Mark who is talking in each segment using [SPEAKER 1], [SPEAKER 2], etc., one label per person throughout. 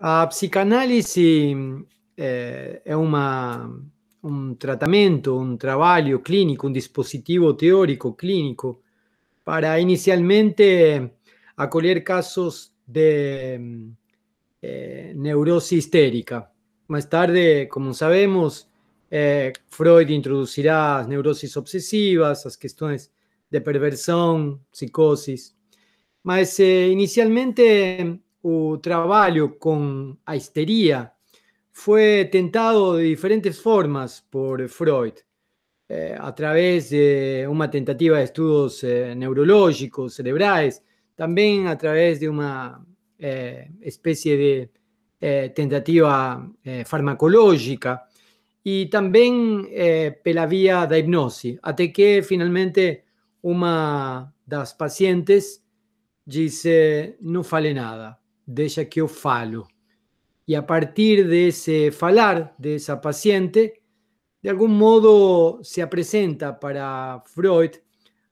[SPEAKER 1] A psicanálise é, é uma, um tratamento, um trabalho clínico, um dispositivo teórico clínico para inicialmente acolher casos de eh, neurose histérica. Mais tarde, como sabemos, eh, Freud introduzirá as neuroses obsessivas, as questões de perversão, psicosis. Mas eh, inicialmente o trabajo con la histeria fue tentado de diferentes formas por Freud, eh, a través de una tentativa de estudios eh, neurológicos, cerebrales, también a través de una eh, especie de tentativa farmacológica también la pela vía de hipnosis, hasta que finalmente de las pacientes dice, no fale nada. deixa que eu falo. E a partir desse falar dessa paciente, de algum modo se apresenta para Freud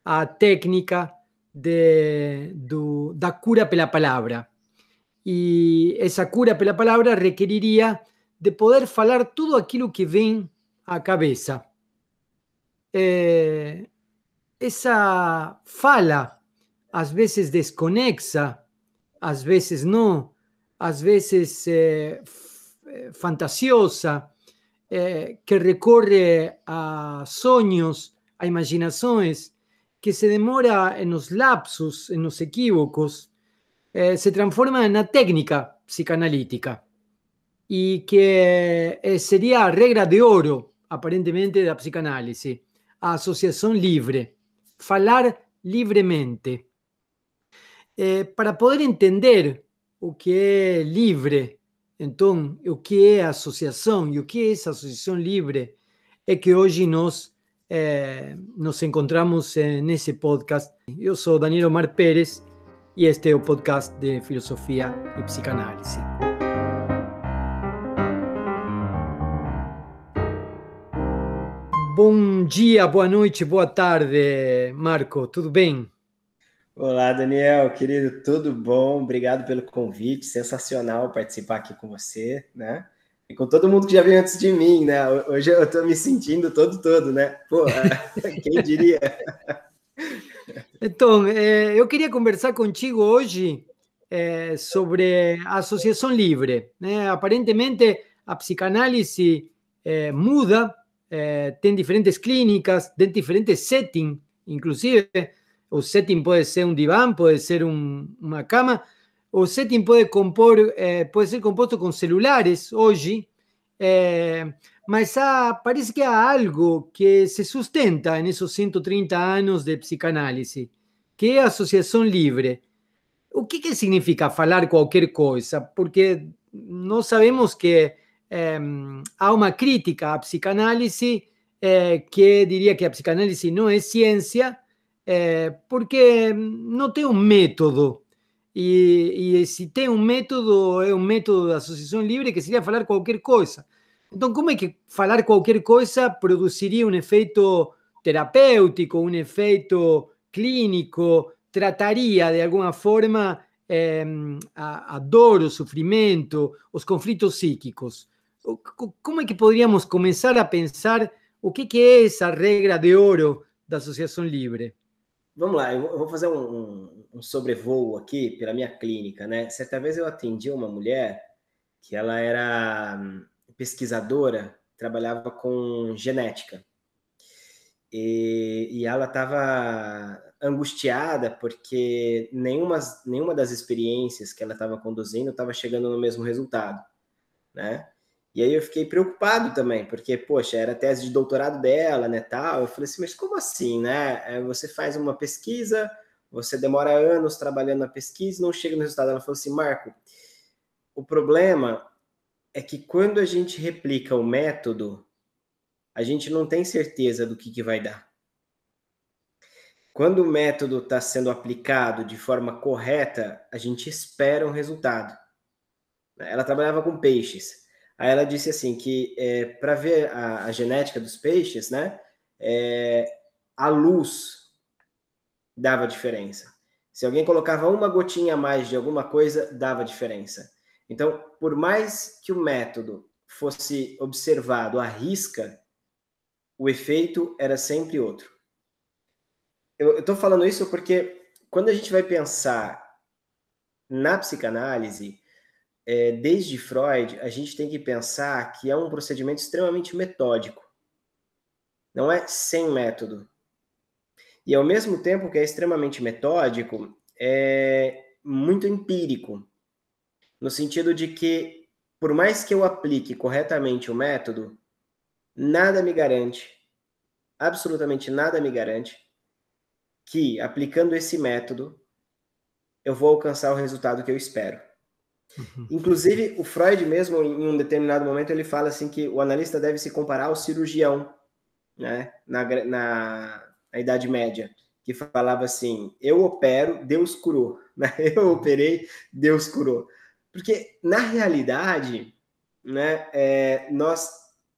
[SPEAKER 1] a técnica de, do, da cura pela palavra. E essa cura pela palavra requeriria de poder falar tudo aquilo que vem à cabeça. É, essa fala, às vezes desconexa, às vezes não, às vezes é, é, fantasiosa, é, que recorre a sonhos, a imaginações, que se demora nos lapsos, nos equívocos, é, se transforma na técnica psicanalítica e que é, seria a regra de ouro, aparentemente, da psicanálise, a associação livre, falar livremente é, para poder entender o que é livre, então, o que é associação e o que é essa associação livre, é que hoje nós é, nos encontramos nesse podcast. Eu sou Daniel Omar Pérez e este é o podcast de Filosofia e Psicanálise. Bom dia, boa noite, boa tarde, Marco, tudo bem?
[SPEAKER 2] Olá, Daniel, querido, tudo bom? Obrigado pelo convite, sensacional participar aqui com você, né? E com todo mundo que já veio antes de mim, né? Hoje eu tô me sentindo todo todo, né? Pô, quem diria?
[SPEAKER 1] Então, eh, eu queria conversar contigo hoje eh, sobre a associação livre. Né? Aparentemente, a psicanálise eh, muda, tem diferentes clínicas, tem diferentes settings, inclusive, o setting puede ser un diván, puede ser un, una cama, o setting puede, compor, eh, puede ser compuesto con celulares hoy, eh, mas parece que há algo que se sustenta esses 130 anos de psicanálise, que é a associação livre. O que, que significa falar qualquer coisa? Porque nós sabemos que eh, há uma crítica à psicanálise, eh, que diria que a psicanálise não é ciência, é, porque não tem um método. E, e, se tem um método, é um método de associação livre que seria falar qualquer coisa. Então, como é que falar qualquer coisa produziria um efeito terapêutico, um efeito clínico, trataria de alguma forma é, a, a dor, o sofrimento, os conflitos psíquicos? Como é que poderíamos começar a pensar o que, que é essa regra de ouro da associação livre? Vamos lá, eu vou
[SPEAKER 2] fazer um, um, um, sobrevoo aqui pela minha clínica, né? Certa vez eu atendi uma mulher que ela era hum, pesquisadora, trabalhava com genética. E, e ela estava angustiada porque nenhuma, nenhuma das experiências que ela estava conduzindo estava chegando no mesmo resultado, né? E aí eu fiquei preocupado também, porque, poxa, era tese de doutorado dela, né, tal. Eu falei assim, mas como assim, né? É, você faz uma pesquisa, você demora anos trabalhando na pesquisa, não chega no resultado. Ela falou assim, Marco, o problema é que quando a gente replica o método, a gente não tem certeza do que, que vai dar. Quando o método está sendo aplicado de forma correta, a gente espera um resultado. Ela trabalhava com peixes. Aí ela disse assim que é, para ver a, a, genética dos peixes, né, é, a luz dava diferença. Se alguém colocava uma gotinha a mais de alguma coisa, dava diferença. Então, por mais que o método fosse observado à risca, o efeito era sempre outro. Eu estou falando isso porque quando a gente vai pensar na psicanálise, é, desde Freud, a gente tem que pensar que é um procedimento extremamente metódico. Não é sem método. E ao mesmo tempo que é extremamente metódico, é muito empírico. No sentido de que, por mais que eu aplique corretamente o método, nada me garante, absolutamente nada me garante, que aplicando esse método, eu vou alcançar o resultado que eu espero. Uhum. Inclusive, o Freud mesmo, em um determinado momento, ele fala assim que o analista deve se comparar ao cirurgião, né, na, na, na Idade Média, que falava assim, eu opero, Deus curou, né, eu uhum. operei, Deus curou. Porque, na realidade, né, é, nós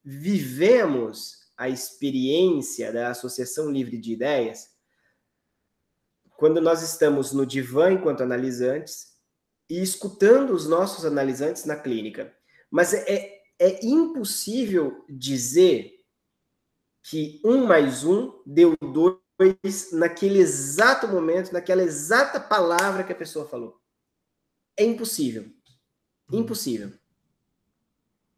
[SPEAKER 2] vivemos a experiência da associação livre de ideias quando nós estamos no divã enquanto analisantes, e escutando os nossos analisantes na clínica. Mas é, é, é impossível dizer que um mais um deu dois naquele exato momento, naquela exata palavra que a pessoa falou. É impossível. Uhum. Impossível.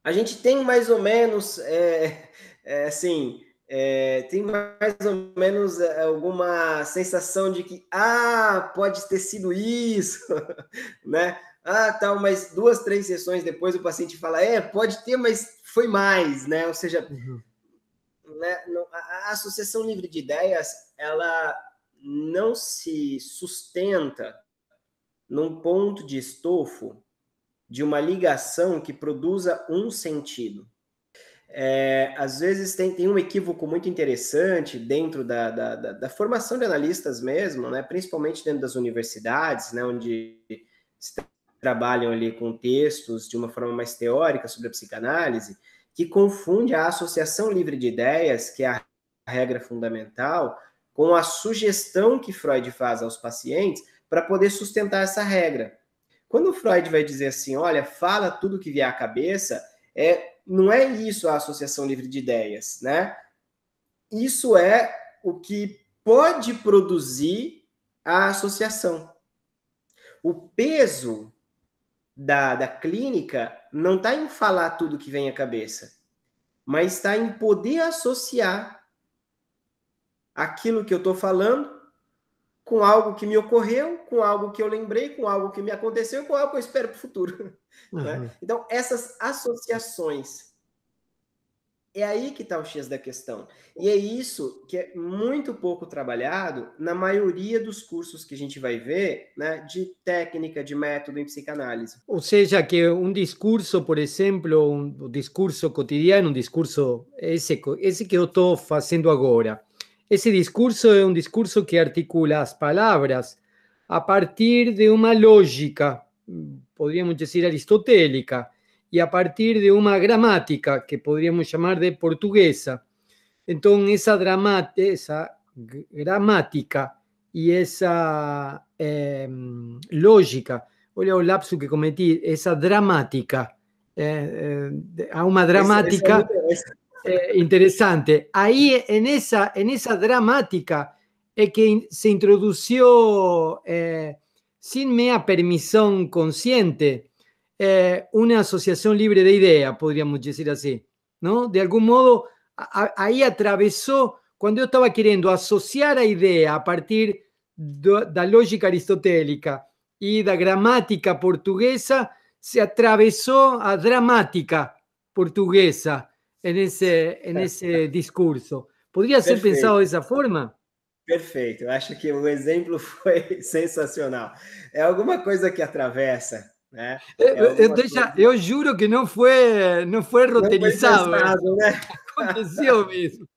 [SPEAKER 2] A gente tem mais ou menos, é, é, assim, é, tem mais ou menos é, alguma sensação de que, ah, pode ter sido isso, né? Ah, tal, mas duas, três sessões depois o paciente fala, é, pode ter, mas foi mais, né? Ou seja, uhum. né, a associação livre de ideias, ela não se sustenta num ponto de estofo de uma ligação que produza um sentido. É, às vezes tem, tem um equívoco muito interessante dentro da, da, da, da, formação de analistas mesmo, né? principalmente dentro das universidades, né? onde se trabalham ali com textos de uma forma mais teórica sobre a psicanálise, que confunde a associação livre de ideias, que é a regra fundamental, com a sugestão que Freud faz aos pacientes para poder sustentar essa regra. Quando Freud vai dizer assim, olha, fala tudo que vier à cabeça, é não é isso a associação livre de ideias, né? Isso é o que pode produzir a associação. O peso da, da clínica não está em falar tudo que vem à cabeça, mas está em poder associar aquilo que eu estou falando com algo que me ocorreu, com algo que eu lembrei, com algo que me aconteceu, com algo que eu espero para o futuro. Né? Uhum. Né? Então, essas associações. É aí que está o X da questão. E é isso que é muito pouco trabalhado na maioria dos cursos que a gente vai ver, né, de técnica, de método em psicanálise.
[SPEAKER 1] Ou seja, que um discurso, por exemplo, um discurso cotidiano, um discurso esse, esse que eu estou fazendo agora, Ese discurso es un discurso que articula las palabras a partir de una lógica, podríamos decir aristotélica, y a partir de una gramática que podríamos llamar de portuguesa. Entonces, esa, esa gramática y esa eh, lógica, oye el lapso que cometí, esa dramática, eh, eh, a una dramática, eh, interesante. Ahí en esa, en esa dramática es que se introdució eh, sin mea permisión consciente eh, una asociación libre de idea, podríamos decir así, ¿no? De algún modo, ahí atravesó, cuando yo estaba queriendo asociar a idea a partir de la lógica aristotélica y de la gramática portuguesa, se atravesó a dramática portuguesa en ese, en esse discurso. podia ser pensado dessa forma?
[SPEAKER 2] Perfeito, eu acho que o exemplo foi sensacional. É alguma coisa que atravessa, né? Eh, é eu, eu, deixa, coisa...
[SPEAKER 1] eu juro que não foi, não foi roteirizado. Não eh. foi pensado, né? Aconteceu mesmo.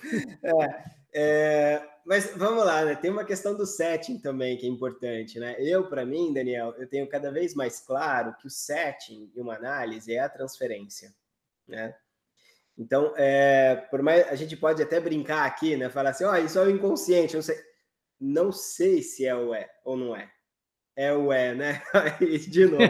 [SPEAKER 2] É, é, mas vamos lá, né? Tem uma questão do setting também que é importante, né? Eu, para mim, Daniel, eu tenho cada vez mais claro que o setting e uma análise é a transferência né? Então, é, por mais a gente pode até brincar aqui, né? Falar assim, ó, oh, isso é o inconsciente, não sei, não sei se é o é ou não é. É o é, né? De novo,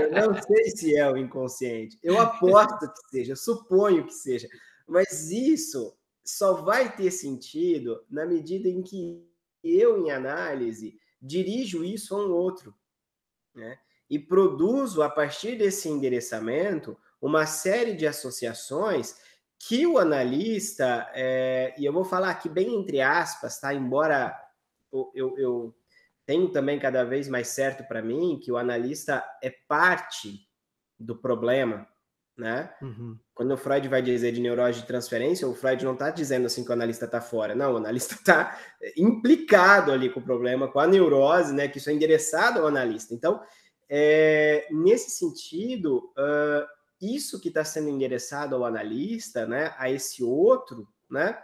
[SPEAKER 2] eu não sei se é o inconsciente. Eu aposto que seja, suponho que seja, mas isso só vai ter sentido na medida em que eu, em análise, dirijo isso a um outro, né? E produzo a partir desse endereçamento uma série de associações que o analista, é, e eu vou falar aqui bem entre aspas, tá? Embora eu, eu tenho também cada vez mais certo para mim que o analista é parte do problema, né? Uhum. Quando o Freud vai dizer de neurose de transferência, o Freud não está dizendo assim que o analista está fora, não, o analista está implicado ali com o problema, com a neurose, né? Que isso é endereçado ao analista. Então, é, nesse sentido, uh, isso que está sendo endereçado ao analista, né, a esse outro, né,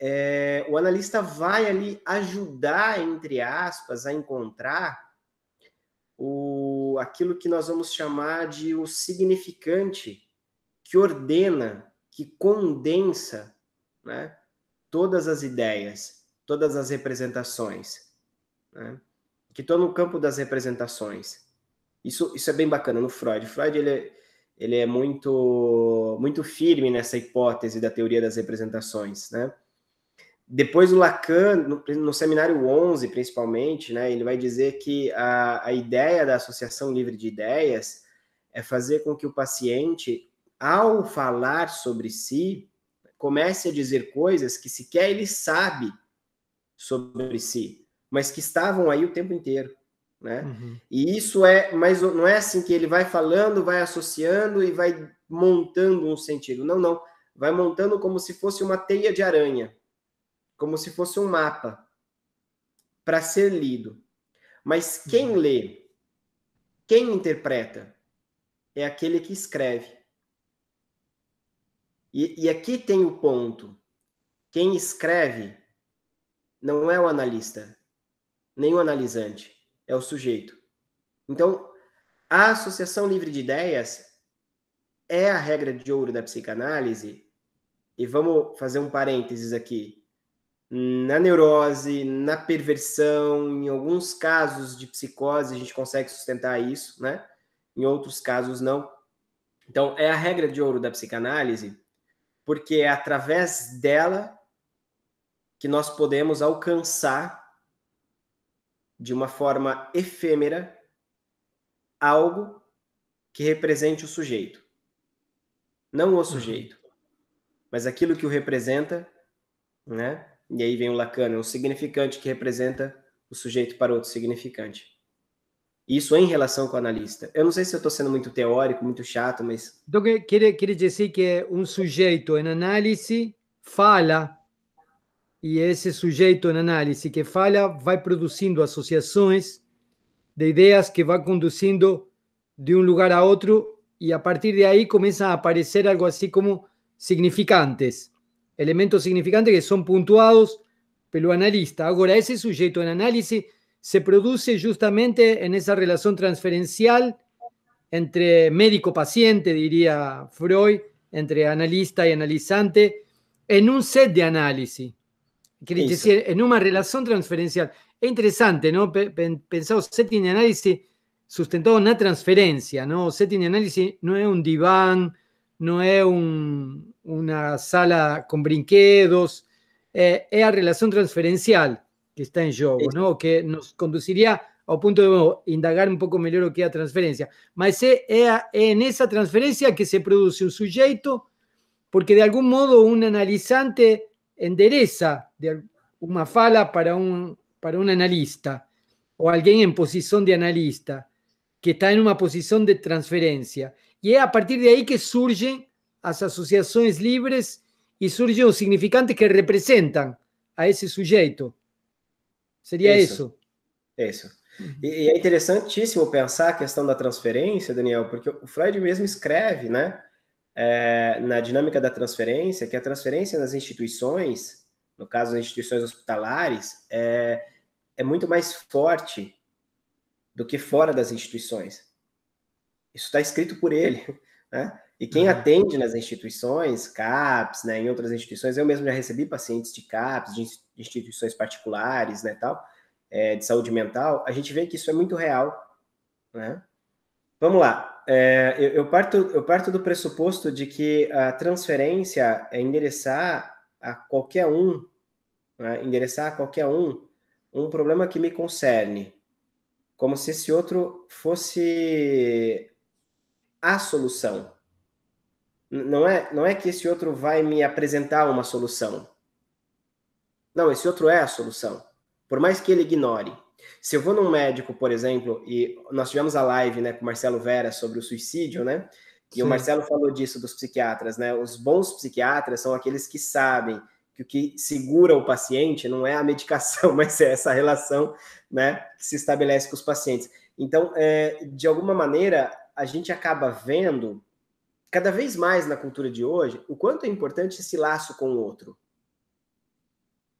[SPEAKER 2] é, o analista vai ali ajudar, entre aspas, a encontrar o, aquilo que nós vamos chamar de o significante que ordena, que condensa né, todas as ideias, todas as representações, né, que estão no campo das representações. Isso, isso é bem bacana no Freud. Freud ele é, ele é muito muito firme nessa hipótese da teoria das representações, né? Depois o Lacan, no, no, seminário 11 principalmente, né, ele vai dizer que a, a ideia da associação livre de ideias é fazer com que o paciente, ao falar sobre si, comece a dizer coisas que sequer ele sabe sobre si, mas que estavam aí o tempo inteiro né? Uhum. E isso é, mas não é assim que ele vai falando, vai associando e vai montando um sentido. Não, não. Vai montando como se fosse uma teia de aranha, como se fosse um mapa para ser lido. Mas quem uhum. lê, quem interpreta, é aquele que escreve. E, e aqui tem o ponto. Quem escreve não é o analista, nem o analisante é o sujeito. Então, a associação livre de ideias é a regra de ouro da psicanálise. E vamos fazer um parênteses aqui. Na neurose, na perversão, em alguns casos de psicose, a gente consegue sustentar isso, né? Em outros casos, não. Então, é a regra de ouro da psicanálise, porque é através dela que nós podemos alcançar de uma forma efêmera algo que represente o sujeito. Não o uhum. sujeito, mas aquilo que o representa, né? E aí vem o Lacan, um significante que representa o sujeito para outro significante. Isso em relação com o analista. Eu não sei se eu estou sendo muito teórico, muito chato, mas.
[SPEAKER 1] Então, queria dizer que assim é um sujeito em análise fala e esse sujeito na análise que fala vai produzindo associações de ideias que vai conduzindo de um lugar a outro e a partir de aí começam a aparecer algo assim como significantes, elementos significantes que são pontuados pelo analista. Agora, esse sujeito na análise se produce justamente en essa relação transferencial entre médico-paciente, diria Freud, entre analista e analisante em um set de análise decir, en una relación transferencial. Es interesante, ¿no? Pensado setting de análisis sustentado en la transferencia, ¿no? Setting de análisis no es un diván, no es un, una sala con brinquedos, eh, es la relación transferencial que está en juego, ¿no? Que nos conduciría al punto de indagar un poco mejor lo que es la transferencia pero es en esa transferencia que se produce un sujeto porque de algún modo un analizante endereza de uma fala para um, para um analista, ou alguém em posição de analista, que está em uma posição de transferência. E é a partir daí que surgem as associações livres e surgem os significantes que representam a esse sujeito. Seria isso.
[SPEAKER 2] Isso. isso. E, é interessantíssimo pensar a questão da transferência, Daniel, porque o Freud mesmo escreve, né, é, eh, na dinâmica da transferência, que a transferência nas instituições no caso das instituições hospitalares, é, é muito mais forte do que fora das instituições. Isso está escrito por ele, né? E quem uhum. atende nas instituições, CAPS, né, em outras instituições, eu mesmo já recebi pacientes de CAPS, de instituições particulares, né, tal, é, de saúde mental, a gente vê que isso é muito real, né? Vamos lá, é, eu, eu, parto, eu parto do pressuposto de que a transferência é endereçar a qualquer um, né, endereçar a qualquer um um problema que me concerne, como se esse outro fosse a solução. Não é, não é que esse outro vai me apresentar uma solução. Não, esse outro é a solução. Por mais que ele ignore. Se eu vou num médico, por exemplo, e nós tivemos a live né, com o Marcelo Vera sobre o suicídio, né? E Sim. o Marcelo falou disso dos psiquiatras, né? Os bons psiquiatras são aqueles que sabem que o que segura o paciente não é a medicação, mas é essa relação, né, que se estabelece com os pacientes. Então, é, de alguma maneira, a gente acaba vendo cada vez mais na cultura de hoje o quanto é importante esse laço com o outro.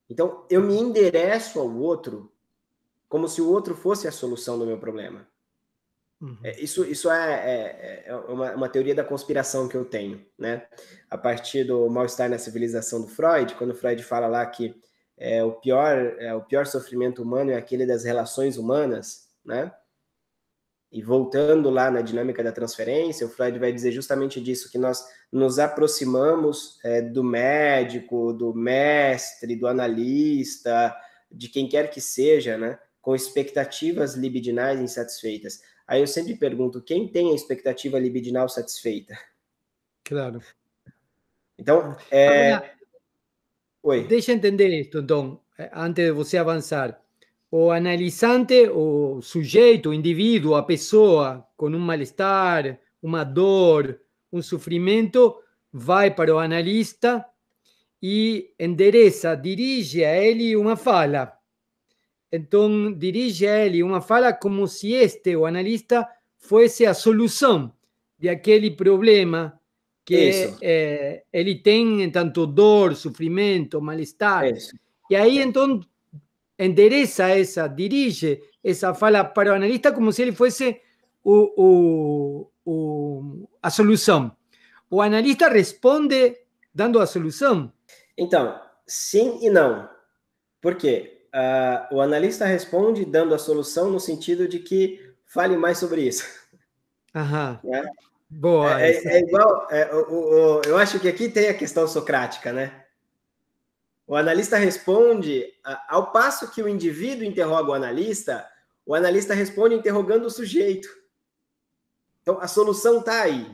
[SPEAKER 2] Então, eu me endereço ao outro como se o outro fosse a solução do meu problema. Uhum. É, isso isso é, é, é, é uma, uma, teoria da conspiração que eu tenho, né? A partir do mal-estar na civilização do Freud, quando Freud fala lá que é, o, pior, é, o pior sofrimento humano é aquele das relações humanas, né? E voltando lá na dinâmica da transferência, o Freud vai dizer justamente disso, que nós nos aproximamos é, do médico, do mestre, do analista, de quem quer que seja, né? Com expectativas libidinais insatisfeitas. Aí eu sempre pergunto: quem tem a expectativa libidinal satisfeita?
[SPEAKER 1] Claro. Então, é. Agora, Oi. Deixa eu entender isso, então, eh, antes de você avançar. O analisante, o sujeito, o indivíduo, a pessoa com um mal-estar, uma dor, um sofrimento, vai para o analista e endereça, dirige a ele uma fala. Então, dirige a ele uma fala como se este, o analista, fosse a solução de aquele problema que é, ele tem, tanto dor, sofrimento, mal-estar. E aí, então, endereça essa, dirige essa fala para o analista como se ele fosse o, o, o, a solução. O analista responde dando a solução?
[SPEAKER 2] Então, sim e não. Por quê? uh, o analista responde dando a solução no sentido de que fale mais sobre isso. Aham. É?
[SPEAKER 1] Boa. É, é, é
[SPEAKER 2] igual. É, o, o, eu acho que aqui tem a questão socrática, né? O analista responde, ao passo que o indivíduo interroga o analista, o analista responde interrogando o sujeito. Então, a solução está aí.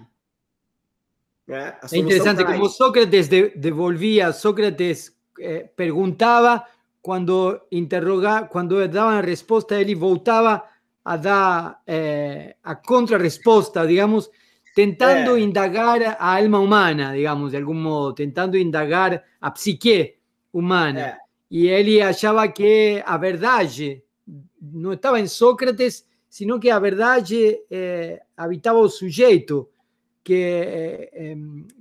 [SPEAKER 2] Né? É interessante tá como
[SPEAKER 1] Sócrates devolvia, Sócrates eh, perguntava quando interrogava, quando davam a resposta, ele voltava a dar eh, a contrarresposta, digamos, tentando é. indagar a alma humana, digamos, de algum modo, tentando indagar a psique humana. É. E ele achava que a verdade não estava em Sócrates, sino que a verdade eh, habitava o sujeito que,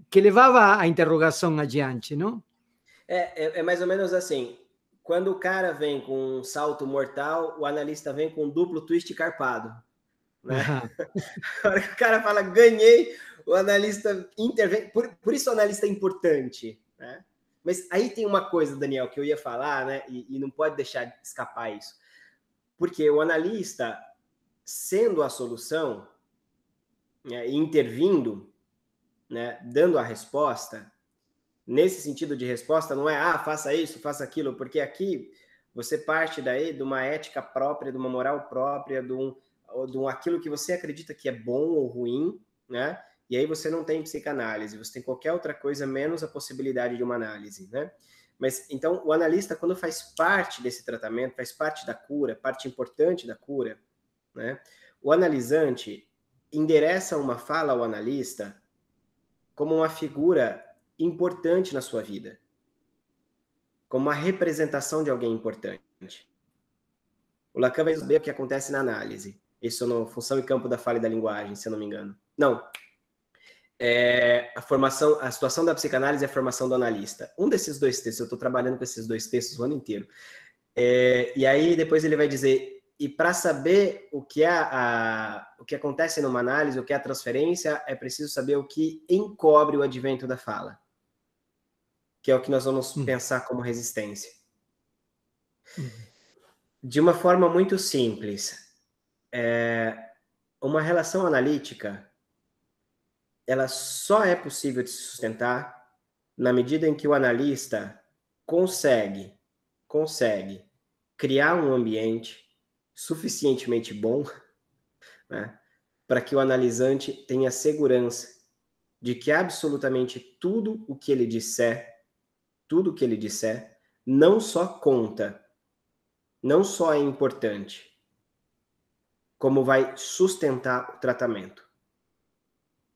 [SPEAKER 1] que levava a interrogação adiante, não?
[SPEAKER 2] É, é, é, mais ou menos assim quando o cara vem com um salto mortal, o analista vem com um duplo twist carpado.
[SPEAKER 1] Né?
[SPEAKER 2] a hora que o cara fala ganhei, o analista intervém. Por, por isso o analista é importante. Né? Mas aí tem uma coisa, Daniel, que eu ia falar, né? E, e não pode deixar de escapar isso. Porque o analista, sendo a solução, né, intervindo, né, dando a resposta, nesse sentido de resposta, não é, ah, faça isso, faça aquilo, porque aqui você parte daí de uma ética própria, de uma moral própria, de um, de um aquilo que você acredita que é bom ou ruim, né? E aí você não tem psicanálise, você tem qualquer outra coisa menos a possibilidade de uma análise, né? Mas então o analista quando faz parte desse tratamento, faz parte da cura, parte importante da cura, né? O analisante endereça uma fala ao analista como uma figura importante na sua vida, como uma representação de alguém importante. O Lacan vai saber o que acontece na análise. Isso no função e campo da fala e da linguagem, se eu não me engano. Não. É, a formação, a situação da psicanálise é a formação do analista. Um desses dois textos, eu estou trabalhando com esses dois textos o ano inteiro. É, e aí depois ele vai dizer, e para saber o que é a, o que acontece numa análise, o que é a transferência, é preciso saber o que encobre o advento da fala que é o que nós vamos uhum. pensar como resistência. Uhum. De uma forma muito simples, é, uma relação analítica ela só é possível de se sustentar na medida em que o analista consegue consegue criar um ambiente suficientemente bom né, para que o analisante tenha segurança de que absolutamente tudo o que ele disser tudo que ele disser não só conta, não só é importante, como vai sustentar o tratamento.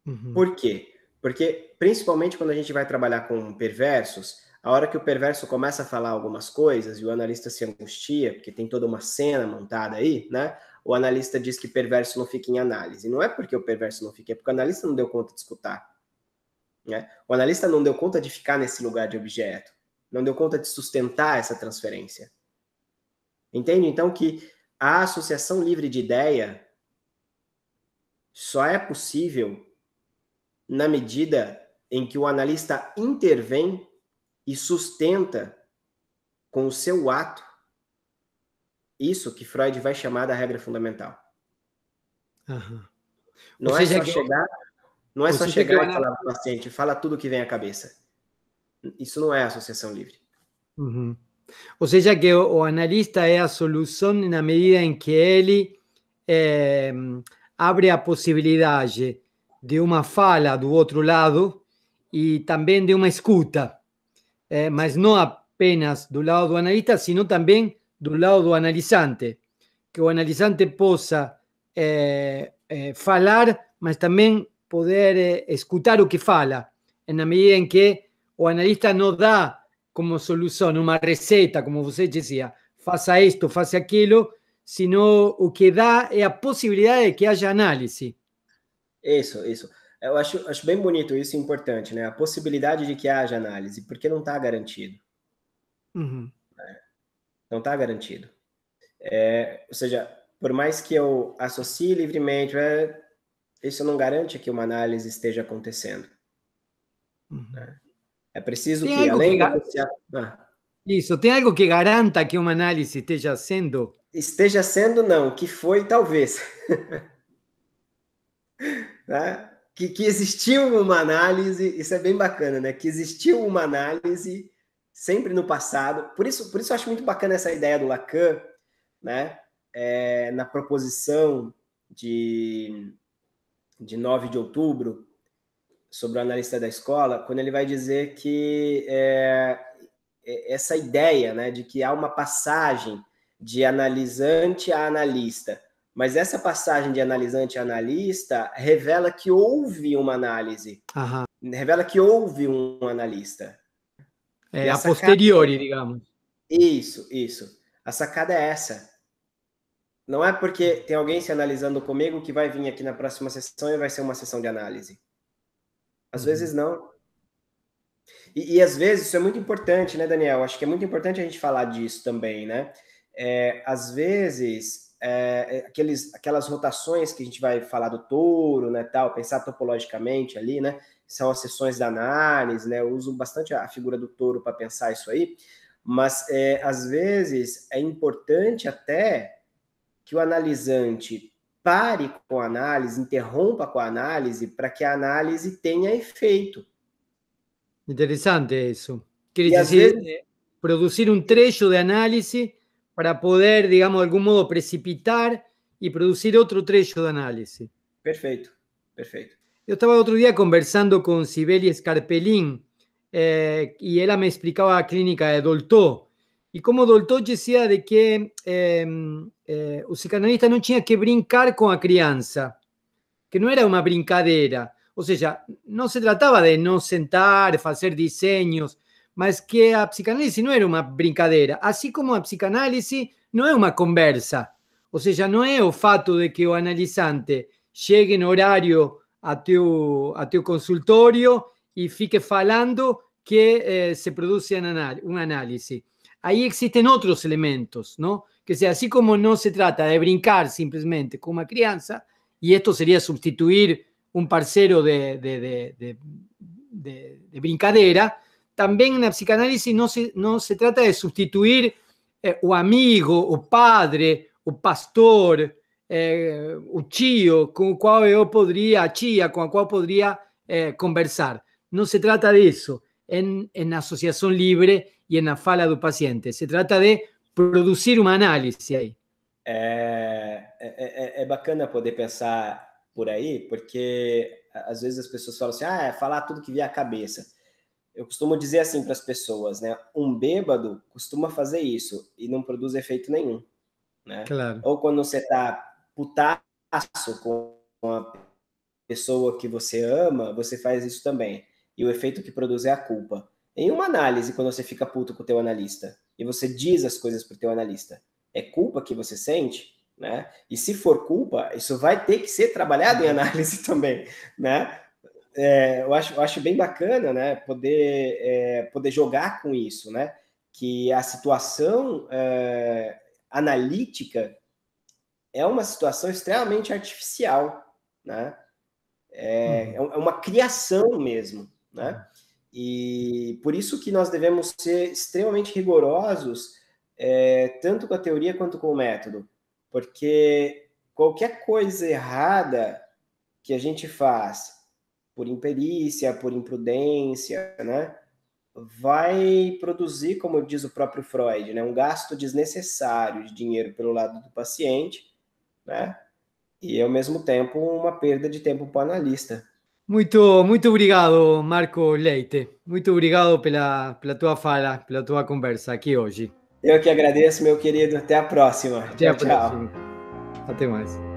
[SPEAKER 2] Uhum. Por quê? Porque, principalmente quando a gente vai trabalhar com perversos, a hora que o perverso começa a falar algumas coisas e o analista se angustia, porque tem toda uma cena montada aí, né? O analista diz que perverso não fica em análise. Não é porque o perverso não fica, é porque o analista não deu conta de escutar. Né? O analista não deu conta de ficar nesse lugar de objeto, não deu conta de sustentar essa transferência. Entende então que a associação livre de ideia só é possível na medida em que o analista intervém e sustenta com o seu ato isso que Freud vai chamar da regra fundamental.
[SPEAKER 1] Uhum. Não Ou é seja, só que... chegar não é só chegar e falar para
[SPEAKER 2] o paciente, fala tudo que vem à cabeça. Isso não é associação livre.
[SPEAKER 1] Uhum. Ou seja, que o, analista é a solução na medida em que ele é, abre a possibilidade de uma fala do outro lado e também de uma escuta, é, mas não apenas do lado do analista, sino também do lado do analisante, que o analisante possa é, falar, mas também poder eh, escutar o que fala, na medida em que o analista não dá como solução uma receita, como você dizia, faça isto, faça aquilo, sino o que dá é a possibilidade de que haja análise.
[SPEAKER 2] Isso, isso. Eu eh, acho, acho bem bonito isso, importante, né? A possibilidade de que haja análise, porque não está garantido. Uhum. Eh, não está garantido. É, ou seja, por mais que eu associe livremente, é, isso não garante que uma análise esteja acontecendo. Uhum. Né? É preciso tem que, além que... Ah.
[SPEAKER 1] Isso, tem algo que garanta que uma análise esteja sendo? Esteja
[SPEAKER 2] sendo, não, que foi, talvez. né? que, que existiu uma análise, isso é bem bacana, né? Que existiu uma análise sempre no passado. Por isso, por isso eu acho muito bacana essa ideia do Lacan, né? É, na proposição de de 9 de outubro, sobre o analista da escola, quando ele vai dizer que é, é, essa ideia né, de que há uma passagem de analisante a analista, mas essa passagem de analisante a analista revela que houve uma análise, revela que houve um analista.
[SPEAKER 1] É, a posteriori, é- digamos.
[SPEAKER 2] Isso, isso. A sacada é essa. Não é porque tem alguém se analisando comigo que vai vir aqui na próxima sessão e vai ser uma sessão de análise. Às uhum. vezes não. E, e, às vezes isso é muito importante, né, Daniel? Acho que é muito importante a gente falar disso também, né? É, às vezes é, é aqueles, aquelas rotações que a gente vai falar do touro, né, tal, pensar topologicamente ali, né? São as sessões da análise, né? Eu uso bastante a figura do touro para pensar isso aí, mas é, às vezes é importante até que o analisante pare com a análise, interrompa com a análise, para que a análise tenha efeito.
[SPEAKER 1] Interessante isso. Quer dizer, vezes... produzir um trecho de análise para poder, digamos, de algum modo precipitar e produzir outro trecho de análise.
[SPEAKER 2] Perfeito, perfeito.
[SPEAKER 1] Eu estava outro dia conversando com Sibeli Scarpelin eh, e ela me explicava a clínica de Dolto e como Dolto dizia de que eh, é, o psicanalista não tinha que brincar com a criança, que não era uma brincadeira. Ou seja, não se tratava de não sentar, fazer desenhos, mas que a psicanálise não era uma brincadeira, assim como a psicanálise não é uma conversa. Ou seja, não é o fato de que o analisante chegue no horário a teu, a teu consultório e fique falando que eh, se produz uma análise. Aí existem outros elementos, não? que sea así como no se trata de brincar simplemente con una crianza, y esto sería sustituir un parcero de, brincadera, también en la psicanálisis no se, no se trata de sustituir eh, o amigo, o padre, o pastor, eh, o tío, con el cual yo podría, chía, con cual podría eh, conversar. No se trata de eso en, en asociación libre y en la fala del paciente. Se trata de produzir uma análise aí.
[SPEAKER 2] É é, é, é, é, bacana poder pensar por aí, porque às vezes as pessoas falam assim, ah, é falar tudo que vier à cabeça. Eu costumo dizer assim para as pessoas, né? Um bêbado costuma fazer isso e não produz efeito nenhum, né? Claro. Ou quando você está putaço com uma pessoa que você ama, você faz isso também. E o efeito que produz é a culpa. Em uma análise, quando você fica puto com o teu analista, e você diz as coisas para o teu analista. É culpa que você sente? Né? E se for culpa, isso vai ter que ser trabalhado em uhum. análise também, né? É, eu, acho, eu acho bem bacana, né? Poder, é, poder jogar com isso, né? Que a situação é, analítica é uma situação extremamente artificial, né? É, hum. é uma criação mesmo, né? Uhum. E por isso que nós devemos ser extremamente rigorosos, é, tanto com a teoria quanto com o método, porque qualquer coisa errada que a gente faz, por imperícia, por imprudência, né, vai produzir, como diz o próprio Freud, né, um gasto desnecessário de dinheiro pelo lado do paciente, né, e ao mesmo tempo uma perda de tempo para o analista.
[SPEAKER 1] Muito, muito obrigado, Marco Leite. Muito obrigado pela, pela tua fala, pela tua conversa aqui hoje.
[SPEAKER 2] Eu que agradeço, meu querido. Até a próxima. Até tchau, a próxima.
[SPEAKER 1] Tchau. Até mais.